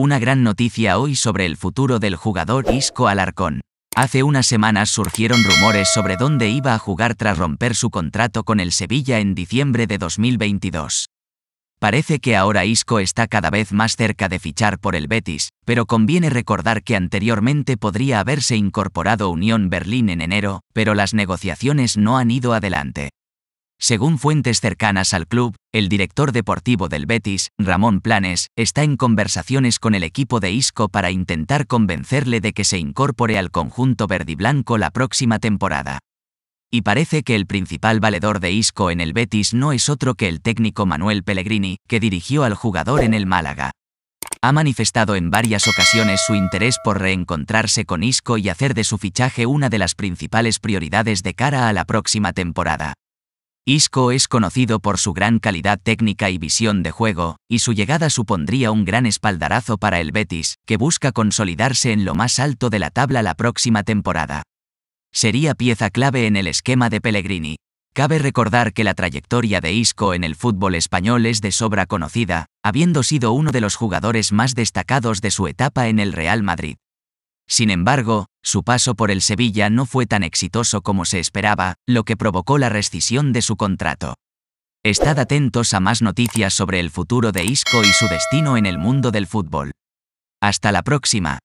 Una gran noticia hoy sobre el futuro del jugador Isco Alarcón. Hace unas semanas surgieron rumores sobre dónde iba a jugar tras romper su contrato con el Sevilla en diciembre de 2022. Parece que ahora Isco está cada vez más cerca de fichar por el Betis, pero conviene recordar que anteriormente podría haberse incorporado Unión Berlín en enero, pero las negociaciones no han ido adelante. Según fuentes cercanas al club, el director deportivo del Betis, Ramón Planes, está en conversaciones con el equipo de Isco para intentar convencerle de que se incorpore al conjunto verdiblanco la próxima temporada. Y parece que el principal valedor de Isco en el Betis no es otro que el técnico Manuel Pellegrini, que dirigió al jugador en el Málaga. Ha manifestado en varias ocasiones su interés por reencontrarse con Isco y hacer de su fichaje una de las principales prioridades de cara a la próxima temporada. Isco es conocido por su gran calidad técnica y visión de juego, y su llegada supondría un gran espaldarazo para el Betis, que busca consolidarse en lo más alto de la tabla la próxima temporada. Sería pieza clave en el esquema de Pellegrini. Cabe recordar que la trayectoria de Isco en el fútbol español es de sobra conocida, habiendo sido uno de los jugadores más destacados de su etapa en el Real Madrid. Sin embargo, su paso por el Sevilla no fue tan exitoso como se esperaba, lo que provocó la rescisión de su contrato. Estad atentos a más noticias sobre el futuro de Isco y su destino en el mundo del fútbol. Hasta la próxima.